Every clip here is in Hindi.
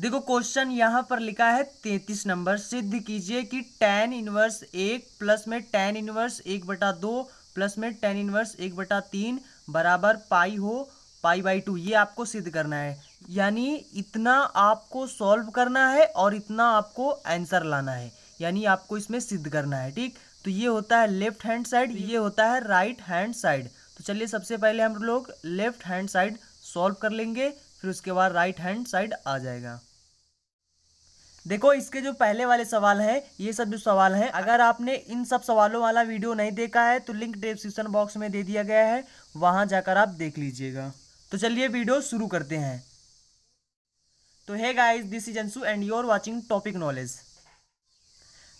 देखो क्वेश्चन यहाँ पर लिखा है तैतीस नंबर सिद्ध कीजिए कि टेन इनवर्स एक प्लस में टेन इनवर्स एक बटा दो प्लस में टेन इनवर्स एक बटा तीन बराबर पाई हो पाई बाई टू ये आपको सिद्ध करना है यानी इतना आपको सॉल्व करना है और इतना आपको आंसर लाना है यानी आपको इसमें सिद्ध करना है ठीक तो ये होता है लेफ्ट हैंड साइड ये होता है राइट हैंड साइड तो चलिए सबसे पहले हम लोग लेफ्ट हैंड साइड सॉल्व कर लेंगे फिर उसके बाद राइट हैंड साइड आ जाएगा देखो इसके जो पहले वाले सवाल है ये सब जो सवाल है अगर आपने इन सब सवालों वाला वीडियो नहीं देखा है तो लिंक डिस्क्रिप्शन बॉक्स में दे दिया गया है वहां जाकर आप देख लीजिएगा तो चलिए वीडियो शुरू करते हैं तो है guys this is Anshu and you are watching topic knowledge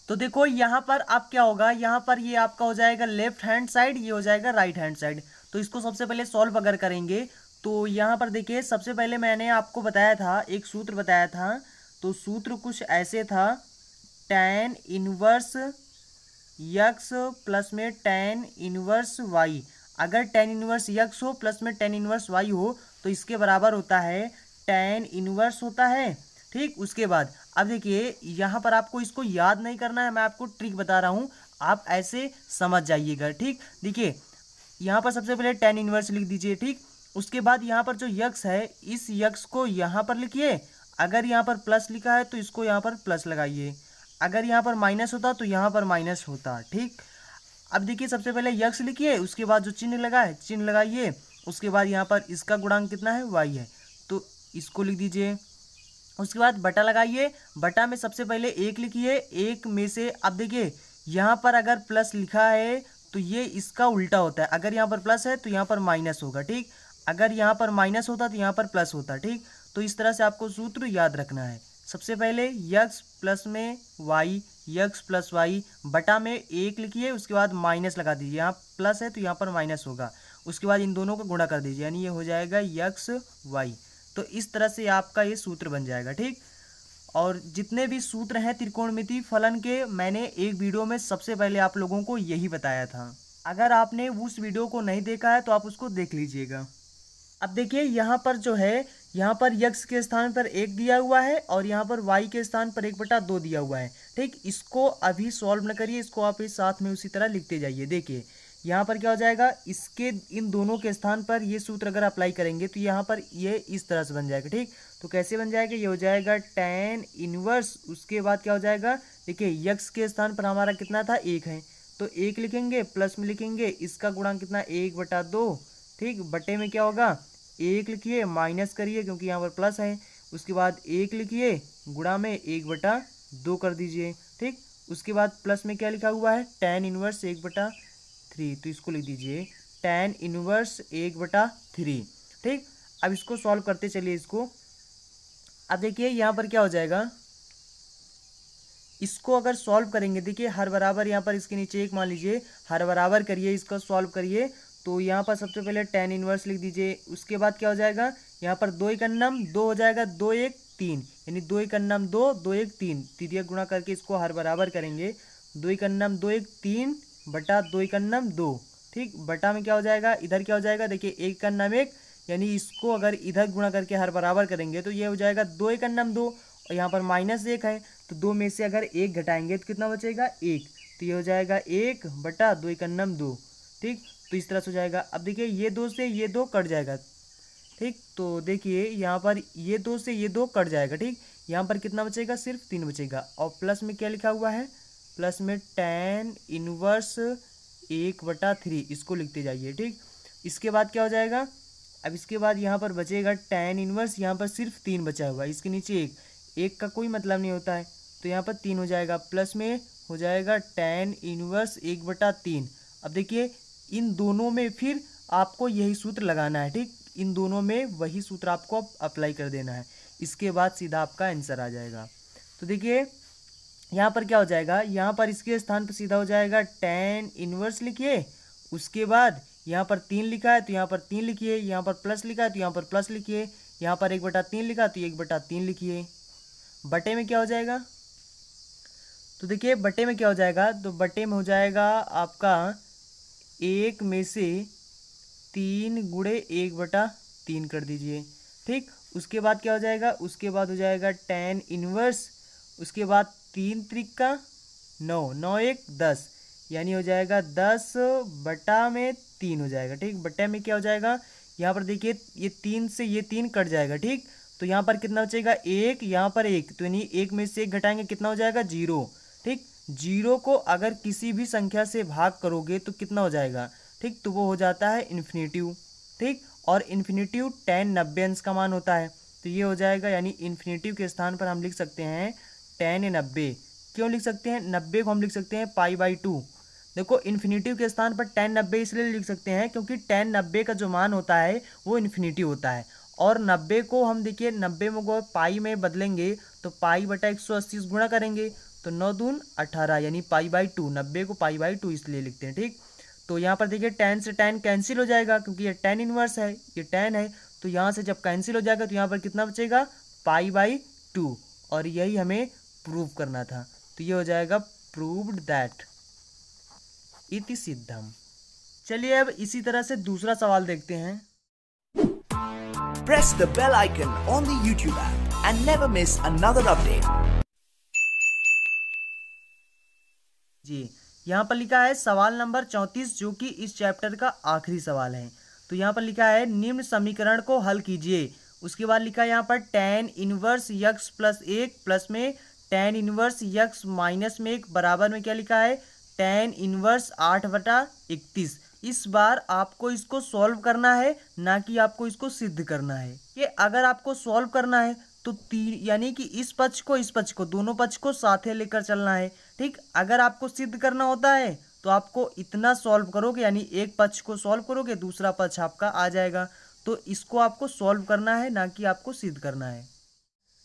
तो देखो यहाँ पर आप क्या होगा यहाँ पर ये आपका हो जाएगा लेफ्ट हैंड साइड ये हो जाएगा राइट हैंड साइड तो इसको सबसे पहले सॉल्व अगर करेंगे तो यहाँ पर देखिए सबसे पहले मैंने आपको बताया था एक सूत्र बताया था तो सूत्र कुछ ऐसे था टैन इनवर्स यक्स प्लस में टैन इनवर्स वाई अगर टेन इनवर्स यक्स हो प्लस में टेन इनवर्स वाई हो तो इसके बराबर होता है टैन इनवर्स होता है ठीक उसके बाद अब देखिए यहाँ पर आपको इसको याद नहीं करना है मैं आपको ट्रिक बता रहा हूँ आप ऐसे समझ जाइएगा ठीक देखिए यहाँ पर सबसे पहले टेन इनवर्स लिख दीजिए ठीक उसके बाद यहाँ पर जो यक्स है इस यक्स को यहाँ पर लिखिए अगर यहाँ पर प्लस लिखा है तो इसको यहाँ पर प्लस लगाइए अगर यहाँ पर माइनस होता तो यहाँ पर माइनस होता ठीक अब देखिए सबसे पहले यक्स लिखिए उसके बाद जो चिन्ह लगा है चिन्ह लगाइए उसके बाद यहाँ पर इसका गुणांक कितना है वाई है तो इसको लिख दीजिए उसके बाद बटा लगाइए बटा में सबसे पहले एक लिखिए एक में से अब देखिए यहाँ पर अगर प्लस लिखा है तो ये इसका उल्टा होता है अगर यहाँ पर प्लस है तो यहाँ पर माइनस होगा ठीक अगर यहाँ पर माइनस होता तो यहाँ पर प्लस होता ठीक तो इस तरह से आपको सूत्र याद रखना है सबसे पहले यक्स प्लस में वाई यक्स प्लस वाई बटा में एक लिखिए उसके बाद माइनस लगा दीजिए यहाँ प्लस है तो यहाँ पर माइनस होगा उसके बाद इन दोनों को गुणा कर दीजिए यानी ये हो जाएगा यक्स वाई तो इस तरह से आपका ये सूत्र बन जाएगा ठीक और जितने भी सूत्र हैं त्रिकोणमिति फलन के मैंने एक वीडियो में सबसे पहले आप लोगों को यही बताया था अगर आपने उस वीडियो को नहीं देखा है तो आप उसको देख लीजिएगा अब देखिए यहाँ पर जो है यहाँ पर यक्ष के स्थान पर एक दिया हुआ है और यहाँ पर वाई के स्थान पर एक बटा दो दिया हुआ है ठीक इसको अभी सॉल्व न करिए इसको आप इस साथ में उसी तरह लिखते जाइए देखिए यहाँ पर क्या हो जाएगा इसके इन दोनों के स्थान पर ये सूत्र अगर अप्लाई करेंगे तो यहाँ पर ये इस तरह से बन जाएगा ठीक तो कैसे बन जाएगा ये हो जाएगा टेन इनवर्स उसके बाद क्या हो जाएगा देखिए यक्स के स्थान पर हमारा कितना था एक है तो एक लिखेंगे प्लस में लिखेंगे इसका गुणांक कितना एक बटा दो ठीक बटे में क्या होगा एक लिखिए माइनस करिए क्योंकि यहाँ पर प्लस है उसके बाद एक लिखिए गुणा में एक बटा दो कर दीजिए ठीक उसके बाद प्लस में क्या लिखा हुआ है टेन इनवर्स एक बटा थ्री तो इसको लिख दीजिए टेन इनवर्स एक बटा थ्री ठीक अब इसको सॉल्व करते चलिए इसको अब देखिए यहाँ पर क्या हो जाएगा इसको अगर सॉल्व करेंगे देखिए हर बराबर यहाँ पर इसके नीचे एक मान लीजिए हर बराबर करिए इसको सॉल्व करिए तो यहाँ पर सबसे पहले टेन इन्वर्स लिख दीजिए उसके बाद क्या हो जाएगा यहाँ पर दो एक अन्नम दो हो जाएगा दो एक तीन यानी दो एक अन्नम दो दो एक तीन तृतीय गुणा करके इसको हर बराबर करेंगे दो एक अन्नम दो एक तीन बटा दो एक अन्नम दो ठीक बटा में क्या हो जाएगा इधर क्या हो जाएगा देखिए एक का अन्नम एक यानी इसको अगर इधर गुणा करके हर बराबर करेंगे तो ये हो जाएगा दो एक अन्नम दो और यहाँ पर माइनस एक है तो दो में से अगर एक घटाएंगे तो कितना बचेगा एक तो ये हो जाएगा एक बटा दो एक अन्नम दो ठीक तो इस तरह से हो जाएगा अब देखिए ये दो से ये दो कट जाएगा ठीक तो देखिए यहाँ पर ये दो से ये दो कट जाएगा ठीक यहाँ पर कितना बचेगा सिर्फ तीन बचेगा और प्लस में क्या लिखा हुआ है प्लस में टेन इनवर्स एक बटा थ्री इसको लिखते जाइए ठीक इसके बाद क्या हो जाएगा अब इसके बाद यहाँ पर बचेगा टेन इनवर्स यहाँ पर सिर्फ तीन बचा हुआ है इसके नीचे एक एक का कोई मतलब नहीं होता है तो यहाँ पर तीन हो जाएगा प्लस में हो जाएगा टेन इनवर्स एक बटा तीन अब देखिए इन दोनों में फिर आपको यही सूत्र लगाना है ठीक इन दोनों में वही सूत्र आपको अप्लाई कर देना है इसके बाद सीधा आपका आंसर आ जाएगा तो देखिए यहाँ पर क्या हो जाएगा यहाँ पर इसके स्थान पर सीधा हो जाएगा टेन इनवर्स लिखिए उसके बाद यहाँ पर तीन लिखा है तो यहाँ पर तीन लिखिए यहाँ पर प्लस लिखा है तो यहाँ पर प्लस लिखिए यहाँ पर एक बटा तीन लिखा तो एक बटा तीन लिखिए बटे में क्या हो जाएगा तो देखिए बटे में क्या हो जाएगा तो बटे में हो जाएगा आपका एक में से तीन गुड़े एक बटा तीन कर दीजिए ठीक उसके बाद क्या हो जाएगा उसके बाद हो जाएगा टेन इनवर्स उसके बाद तीन त्रिक का नौ नौ एक दस यानी हो जाएगा दस बटा में तीन हो जाएगा ठीक बटे में क्या हो जाएगा यहाँ पर देखिए ये तीन से ये तीन कट जाएगा ठीक तो यहाँ पर कितना बचेगा एक यहाँ पर एक तो यानी एक में से एक घटाएंगे कितना हो जाएगा जीरो ठीक जीरो को अगर किसी भी संख्या से भाग करोगे तो कितना हो जाएगा ठीक तो वो हो जाता है इन्फिनेटिव ठीक और इन्फिनेटिव टेन नब्बे अंश का मान होता है तो ये हो जाएगा यानी इन्फिनेटिव के स्थान पर हम लिख सकते हैं टेन नब्बे क्यों लिख सकते हैं नब्बे को हम लिख सकते हैं पाई बाई टू देखो इन्फिनेटिव के स्थान पर टेन नब्बे इसलिए लिख सकते हैं क्योंकि टेन नब्बे का जो मान होता है वो इन्फिनेटिव होता है और नब्बे को हम देखिए नब्बे में पाई में बदलेंगे तो पाई बटा एक सौ अस्सी गुणा करेंगे तो नौ दून अठारह यानी पाई बाई टू नब्बे को पाई बाई टू इसलिए लिखते हैं ठीक तो यहाँ पर देखिए टेन से टेन कैंसिल हो जाएगा क्योंकि ये टेन इनवर्स है ये टेन है तो यहाँ से जब कैंसिल हो जाएगा तो यहाँ पर कितना बचेगा पाई बाई टू और यही हमें प्रूव करना था तो ये हो जाएगा प्रूव्ड दैट इति सिद्धम चलिए अब इसी तरह से दूसरा सवाल देखते हैं press the bell icon on the YouTube app and never miss another update. जी यहाँ पर लिखा है सवाल नंबर चौंतीस जो कि इस चैप्टर का आखिरी सवाल है तो यहाँ पर लिखा है निम्न समीकरण को हल कीजिए उसके बाद लिखा है यहाँ पर टेन इनवर्स यक्स प्लस एक प्लस में टेन इनवर्स यक्स माइनस में एक बराबर में क्या लिखा है टेन इनवर्स आठ बटा इकतीस इस बार आपको इसको सॉल्व करना है ना कि आपको इसको सिद्ध करना है कि अगर आपको सॉल्व करना है तो तीन यानी कि इस पक्ष को इस पक्ष को दोनों पक्ष को साथ लेकर चलना है ठीक अगर आपको सिद्ध करना होता है तो आपको इतना सॉल्व करोगे यानी एक पक्ष को सॉल्व करोगे दूसरा पक्ष आपका आ जाएगा तो इसको आपको सॉल्व करना है ना कि आपको सिद्ध करना है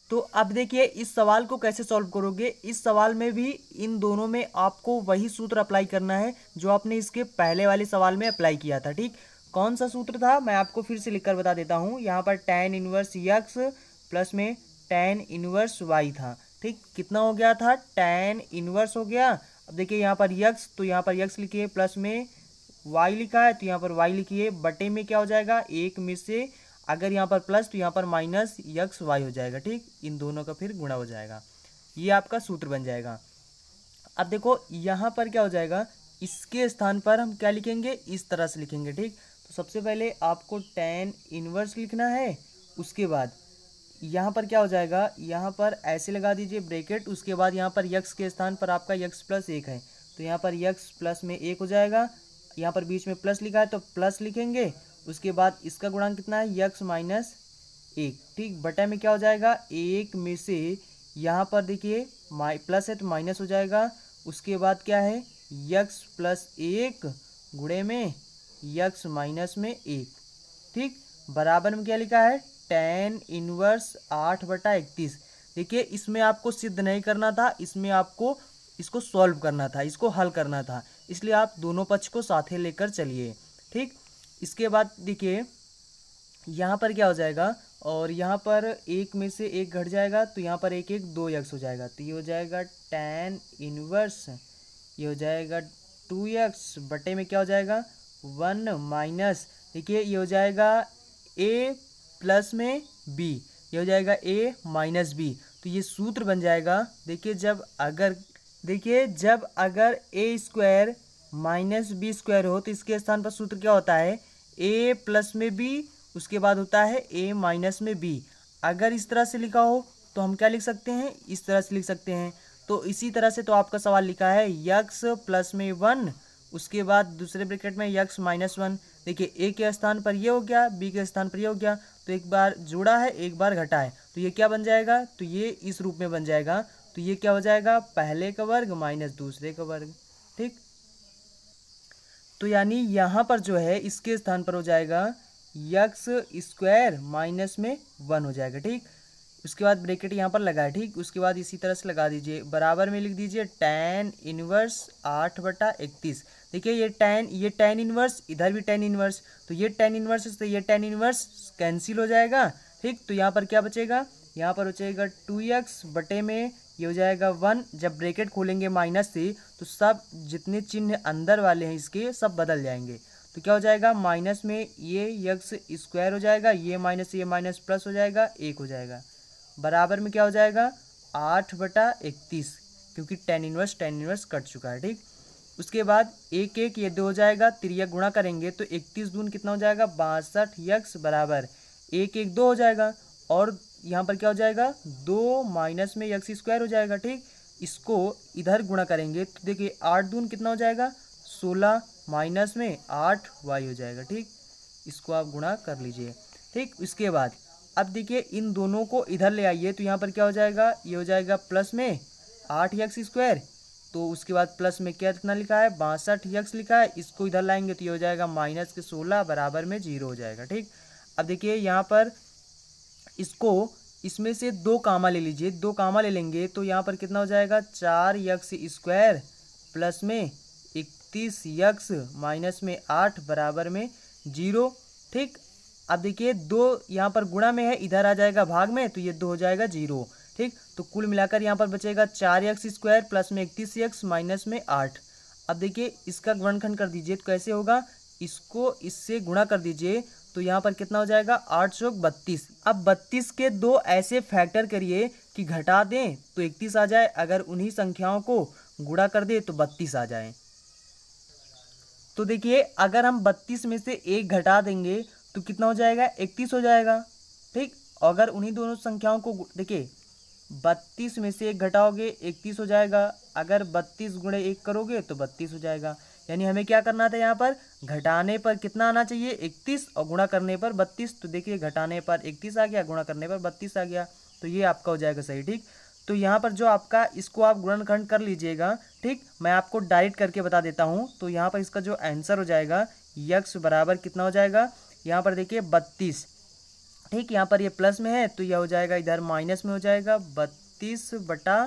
तो अब देखिए इस सवाल को कैसे सॉल्व करोगे इस सवाल में भी इन दोनों में आपको वही सूत्र अप्लाई करना है जो आपने इसके पहले वाले सवाल में अप्लाई किया था ठीक कौन सा सूत्र था मैं आपको फिर से लिखकर बता देता हूँ यहाँ पर टेन इनवर्स यक्स प्लस में टेन इनवर्स वाई था ठीक कितना हो गया था टेन इनवर्स हो गया अब देखिए यहाँ पर यक्स तो यहाँ पर यक्स लिखिए प्लस में वाई लिखा है तो यहाँ पर वाई लिखिए बटे में क्या हो जाएगा एक में से अगर यहाँ पर प्लस तो यहाँ पर माइनस यक्स वाई हो जाएगा ठीक इन दोनों का फिर गुणा हो जाएगा ये आपका सूत्र बन जाएगा अब देखो यहाँ पर क्या हो जाएगा इसके स्थान पर हम क्या लिखेंगे इस तरह से लिखेंगे ठीक तो सबसे पहले आपको टेन इनवर्स लिखना है उसके बाद यहाँ पर क्या हो जाएगा यहाँ पर ऐसे लगा दीजिए ब्रेकेट उसके बाद यहाँ पर यक्स के स्थान पर आपका यक्स प्लस एक है तो यहाँ पर यक्स प्लस में एक हो जाएगा यहाँ पर बीच में प्लस लिखा है तो प्लस लिखेंगे उसके बाद इसका गुणांक कितना है यक्स माइनस एक ठीक बटा में क्या हो जाएगा एक में से यहाँ पर देखिए माइ प्लस है तो माइनस हो जाएगा उसके बाद क्या है यक्स प्लस एक गुणे में यक्स माइनस में एक ठीक बराबर में क्या लिखा है टेन इनवर्स आठ बटा इकतीस देखिए इसमें आपको सिद्ध नहीं करना था इसमें आपको इसको सॉल्व करना था इसको हल करना था इसलिए आप दोनों पक्ष को साथ लेकर चलिए ठीक इसके बाद देखिए यहाँ पर क्या हो जाएगा और यहाँ पर एक में से एक घट जाएगा तो यहाँ पर एक एक दो यक्स हो जाएगा तो ये हो जाएगा टेन इनवर्स ये हो जाएगा टू यक्स बटे में क्या हो जाएगा वन माइनस देखिए ये हो जाएगा ए प्लस में बी ये हो जाएगा ए माइनस बी तो ये सूत्र बन जाएगा देखिए जब अगर देखिए जब अगर A square minus B square हो तो इसके स्थान पर सूत्र क्या होता है ए प्लस में बी उसके बाद होता है ए माइनस में बी अगर इस तरह से लिखा हो तो हम क्या लिख सकते हैं इस तरह से लिख सकते हैं तो इसी तरह से तो आपका सवाल लिखा है यक्स प्लस में वन उसके बाद दूसरे ब्रैकेट में यक्स माइनस वन देखिए ए के स्थान पर ये हो गया बी के स्थान पर ये हो गया तो एक बार जोड़ा है एक बार घटा है तो ये क्या बन जाएगा तो ये इस रूप में बन जाएगा तो ये क्या हो जाएगा पहले का वर्ग माइनस दूसरे का वर्ग ठीक तो यानी यहाँ पर जो है इसके स्थान पर हो जाएगा यक्स स्क्वायर माइनस में वन हो जाएगा ठीक उसके बाद ब्रैकेट यहाँ पर लगा है ठीक उसके बाद इसी तरह से लगा दीजिए बराबर में लिख दीजिए टेन इनवर्स आठ बटा इकतीस ठीक है ये टेन ये टेन इनवर्स इधर भी टेन इनवर्स तो ये टेन इनवर्स तो ये टेन इनवर्स कैंसिल हो जाएगा ठीक तो यहाँ पर क्या बचेगा यहाँ पर बचेगा टू एक्स बटे में ये हो जाएगा वन जब ब्रेकेट खोलेंगे माइनस से तो सब जितने चिन्ह अंदर वाले हैं इसके सब बदल जाएंगे तो क्या हो जाएगा माइनस में ये यक्स स्क्वायर हो जाएगा ये माइनस ये माइनस प्लस हो जाएगा एक हो जाएगा बराबर में क्या हो जाएगा आठ बटा इकतीस क्योंकि tan inverse tan inverse cut चुका है ठीक उसके बाद एक एक ये दो हो जाएगा त्रिया गुणा करेंगे तो इकतीस दून कितना हो जाएगा बासठ यक्स बराबर एक एक दो हो जाएगा और यहाँ पर क्या हो जाएगा दो माइनस में यक्स स्क्वायर हो जाएगा ठीक इसको इधर गुणा करेंगे तो देखिए आठ दून कितना हो जाएगा सोलह माइनस में आठ वाई हो जाएगा ठीक इसको आप गुणा कर लीजिए ठीक इसके बाद अब देखिए इन दोनों को इधर ले आइए तो यहाँ पर क्या हो जाएगा ये हो जाएगा प्लस में आठ यक्स स्क्वायर तो उसके बाद प्लस में क्या कितना लिखा है बासठ यक्स लिखा है इसको इधर लाएंगे तो ये हो जाएगा माइनस के सोलह बराबर में जीरो हो जाएगा ठीक अब देखिए यहाँ पर इसको इसमें से दो कामा ले लीजिए दो कामा ले लेंगे तो यहाँ पर कितना हो जाएगा चार यक्स स्क्वायर प्लस में इकतीस यक्स माइनस में आठ बराबर में जीरो ठीक अब देखिए दो यहाँ पर गुणा में है इधर आ जाएगा भाग में तो ये दो हो जाएगा जीरो ठीक तो कुल मिलाकर यहाँ पर बचेगा चार एक्स स्क्वायर प्लस में इकतीस एक्स माइनस में आठ अब देखिए इसका गुणनखंड कर दीजिए तो कैसे होगा इसको इससे गुणा कर दीजिए तो यहाँ पर कितना हो जाएगा आठ सौ बत्तीस अब बत्तीस के दो ऐसे फैक्टर करिए कि घटा दें तो इकतीस आ जाए अगर उन्हीं संख्याओं को गुणा कर दें तो बत्तीस आ जाए तो देखिए अगर हम बत्तीस में से एक घटा देंगे तो कितना हो जाएगा इकतीस हो जाएगा ठीक अगर उन्हीं दोनों संख्याओं को देखिए बत्तीस में से एक घटाओगे इकतीस हो जाएगा अगर बत्तीस गुणे एक करोगे तो बत्तीस हो जाएगा यानी हमें क्या करना था यहाँ पर घटाने पर कितना आना चाहिए इकतीस और गुणा करने पर बत्तीस तो देखिए घटाने पर इकतीस आ गया गुणा करने पर बत्तीस आ गया तो ये आपका हो जाएगा सही ठीक तो यहाँ पर जो आपका इसको आप गुणनखंड कर लीजिएगा ठीक मैं आपको डायरेक्ट करके बता देता हूँ तो यहाँ पर इसका जो आंसर हो जाएगा यक्स बराबर कितना हो जाएगा यहाँ पर देखिए बत्तीस ठीक यहाँ पर ये प्लस में है तो यह हो जाएगा इधर माइनस में हो जाएगा बत्तीस बटा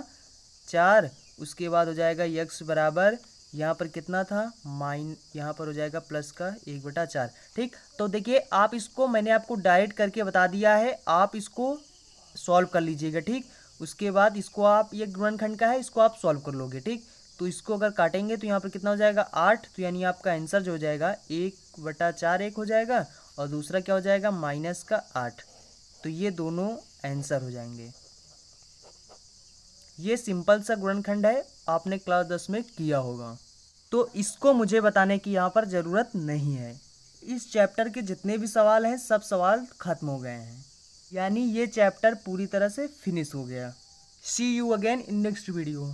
चार उसके बाद हो जाएगा यक्स बराबर यहाँ पर कितना था माइन यहाँ पर हो जाएगा प्लस का एक बटा चार ठीक तो देखिए आप इसको मैंने आपको डायरेक्ट करके बता दिया है आप इसको सॉल्व कर लीजिएगा ठीक उसके बाद इसको आप ये ग्रहणखंड का है इसको आप सॉल्व कर लोगे ठीक तो इसको अगर काटेंगे तो यहाँ पर कितना हो जाएगा आठ तो यानी आपका आंसर जो हो जाएगा एक बटा चार एक हो जाएगा और दूसरा क्या हो जाएगा माइनस का आठ तो ये दोनों आंसर हो जाएंगे ये सिंपल सा गुणनखंड है आपने क्लास दस में किया होगा तो इसको मुझे बताने की यहाँ पर ज़रूरत नहीं है इस चैप्टर के जितने भी सवाल हैं सब सवाल खत्म हो गए हैं यानी ये चैप्टर पूरी तरह से फिनिश हो गया see you again in next video